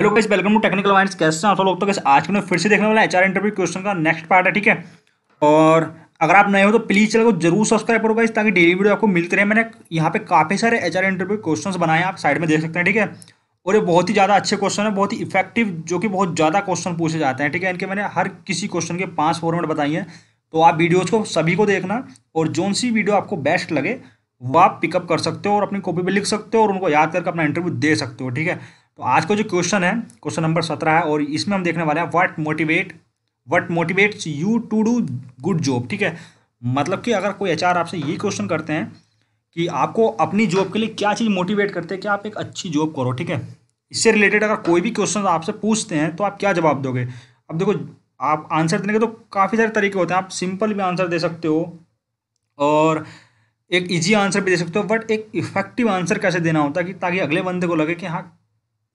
hello guys welcome to technical minds कैसे हैं आप लोग तो कैसे आज के फिर से देखने वाला एचआर इंटरव्यू क्वेश्चन का नेक्स्ट पार्ट है ठीक है और अगर आप नए हो तो प्लीज़ चैनल को जरूर सब्सक्राइब करो गाइस ताकि डेली वीडियो आपको मिलते रहे मैंने यहाँ पे काफ़ी सारे एचआर इंटरव्यू क्वेश्चन बनाए आप साइड में देख सकते हैं ठीक है और ये बहुत ही ज़्यादा अच्छे क्वेश्चन है बहुत ही इफेक्टिव जो कि बहुत ज़्यादा क्वेश्चन पूछे जाते हैं ठीक है इनके मैंने हर किसी क्वेश्चन के पाँच फॉर्मेट बताई हैं तो आप वीडियोज़ को सभी को देखना और जो सी वीडियो आपको बेस्ट लगे वो आप पिकअप कर सकते हो और अपनी कॉपी पर लिख सकते हो और उनको याद करके अपना इंटरव्यू दे सकते हो ठीक है तो आज का जो क्वेश्चन है क्वेश्चन नंबर सत्रह है और इसमें हम देखने वाले हैं what motivate what motivates you to do good job ठीक है मतलब कि अगर कोई एच आपसे ये क्वेश्चन करते हैं कि आपको अपनी जॉब के लिए क्या चीज़ मोटिवेट करते हैं कि आप एक अच्छी जॉब करो ठीक है इससे रिलेटेड अगर कोई भी क्वेश्चन आपसे पूछते हैं तो आप क्या जवाब दोगे अब देखो आप आंसर देने के तो काफ़ी सारे तरीके होते हैं आप सिंपल भी आंसर दे सकते हो और एक इजी आंसर भी दे सकते हो बट एक इफेक्टिव आंसर कैसे देना होता है कि ताकि अगले बंदे को लगे कि हाँ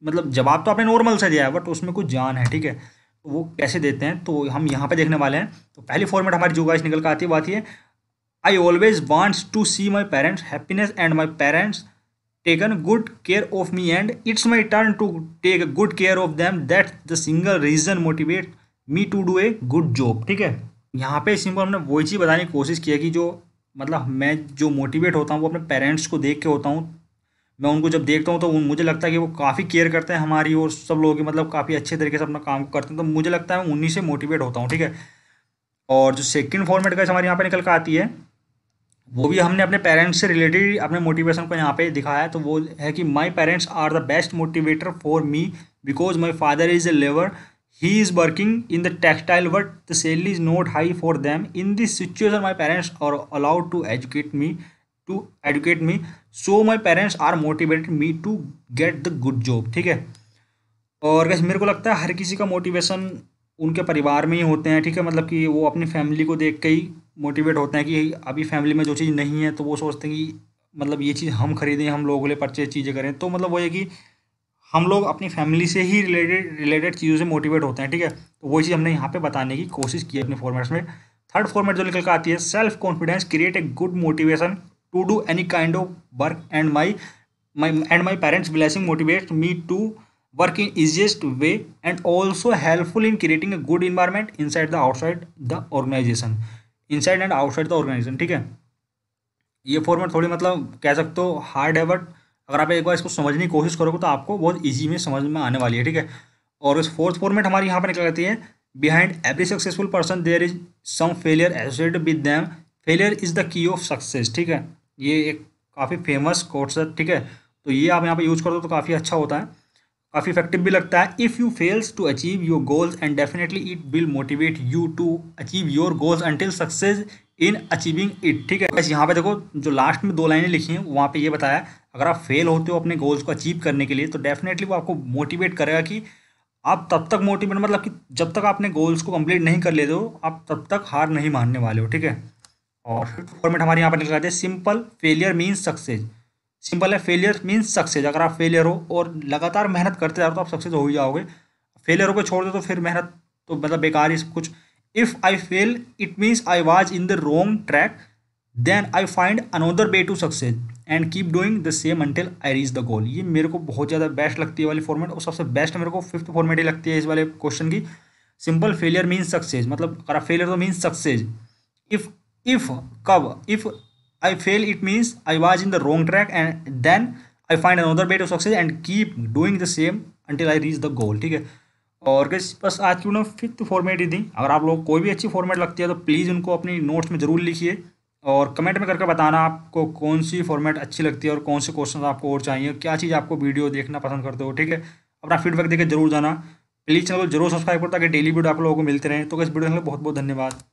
मतलब जवाब तो आपने नॉर्मल सा दिया है बट उसमें कुछ जान है ठीक है तो वो कैसे देते हैं तो हम यहाँ पे देखने वाले हैं तो पहली फॉर्मेट हमारी जो गाइस निकल कर आती है बात ये I always wants to see my parents happiness and my parents taken good care of me and it's my turn to take good care of them that the single reason motivate me to do a good job ठीक है यहाँ पे simple हमने वही चीज़ बताने की कोशिश की है कि जो मतलब मैं जो मोटिवेट होता हूँ वो अपने पेरेंट्स को देख के होता हूँ मैं उनको जब देखता हूँ तो मुझे लगता है कि वो काफ़ी केयर करते हैं हमारी और सब लोगों की मतलब काफ़ी अच्छे तरीके से अपना काम करते हैं तो मुझे लगता है मैं उन्हीं से मोटिवेट होता हूँ ठीक है और जो सेकंड फॉर्मेट का हमारे यहाँ पे निकल कर आती है वो भी हमने अपने पेरेंट्स से रिलेटेड अपने मोटिवेशन को यहाँ पे दिखाया तो वो है कि my parents are the best motivator for me because my father is a labour he is working in the textile work the salary is not high for them in this situation my parents are allowed to educate me to educate me so my parents are motivated me to get the good job ठीक है और वैसे मेरे को लगता है हर किसी का मोटिवेशन उनके परिवार में ही होते हैं ठीक है मतलब कि वो अपनी फैमिली को देख के ही मोटिवेट होते हैं कि अभी फैमिली में जो चीज़ नहीं है तो वो सोचते हैं कि मतलब ये चीज़ हम खरीदें हम लोगों के लिए परचेज चीज़ें करें तो मतलब वो है कि हम लोग अपनी फैमिली से ही रिलेटेड रिलेटेड चीज़ों से मोटिवेट होते हैं ठीक है तो वही चीज़ हमने यहाँ पे बताने की कोशिश की अपने फॉर्मेट्स में थर्ड फॉर्मेट जो निकल कर आती है self confidence create a good motivation to do any kind of work and my my and my parents blessing motivate me to work in easiest way and also helpful in creating a good environment inside the outside the organisation inside and outside the organisation ठीक है ये format थोड़ी मतलब कह सकते हो hard है but अगर आप एक बार इसको समझने की कोशिश करोगे तो आपको बहुत ईजी में समझ में आने वाली है ठीक है और इस फोर्थ फॉर्मेट हमारी यहाँ पर निकल जाती है behind every successful person there is some failure associated with them failure is the key of success ठीक है ये एक काफ़ी फेमस कोर्स है ठीक है तो ये आप यहाँ पे यूज़ कर दो तो काफ़ी अच्छा होता है काफ़ी इफेक्टिव भी लगता है if you fails to achieve your goals and definitely it will motivate you to achieve your goals until success in achieving it ठीक है बस यहाँ पे देखो जो लास्ट में दो लाइनें लिखी हैं वहाँ पे ये बताया अगर आप फेल होते हो अपने गोल्स को अचीव करने के लिए तो डेफिनेटली वो आपको मोटिवेट करेगा कि आप तब तक मोटिवेट मतलब कि जब तक आपने गोल्स को कंप्लीट नहीं कर लेते हो आप तब तक हार नहीं मानने वाले हो ठीक है और फिफ्थ फॉर्मेट हमारे यहाँ पर निकल आते हैं simple failure means success simple है फेलियर मीन्स सक्सेस अगर आप फेलियर हो और लगातार मेहनत करते जाओ तो आप सक्सेस हो ही जाओगे फेलियर होकर छोड़ दो तो फिर मेहनत तो मतलब बेकार ही सब कुछ if I fail it means I was in the wrong track then I find another way to success and keep doing the same until I reach the goal ये मेरे को बहुत ज़्यादा बेस्ट लगती है वाली फॉर्मेट और सबसे बेस्ट मेरे को फिफ्थ फॉर्मेट ही लगती है इस वाले क्वेश्चन की सिंपल फेलियर मीन्स सक्सेस मतलब अगर आप फेलियर तो मीन्स सक्सेस इफ़ इफ कब if I fail it means I was in the wrong track and then I find another bet of success and keep doing the same until I reach the goal ठीक है और कैसे बस आज की उन्होंने fifth format ही दी अगर आप लोग कोई भी अच्छी फॉर्मेट लगती है तो प्लीज़ उनको अपनी नोट्स में ज़रूर लिखिए और कमेंट में करके बताना आपको कौन सी फॉर्मेट अच्छी लगती है और कौन से क्वेश्चन आपको और चाहिए क्या चीज़ आपको वीडियो देखना पसंद करते हो ठीक है अपना फीडबैक देकर जरूर जाना प्लीज़ चैनल को जरूर सब्सक्राइब करो ताकि डेली वीडियो आप लोगों को मिलते रहे तो इस वीडियो के लिए बहुत बहुत धन्यवाद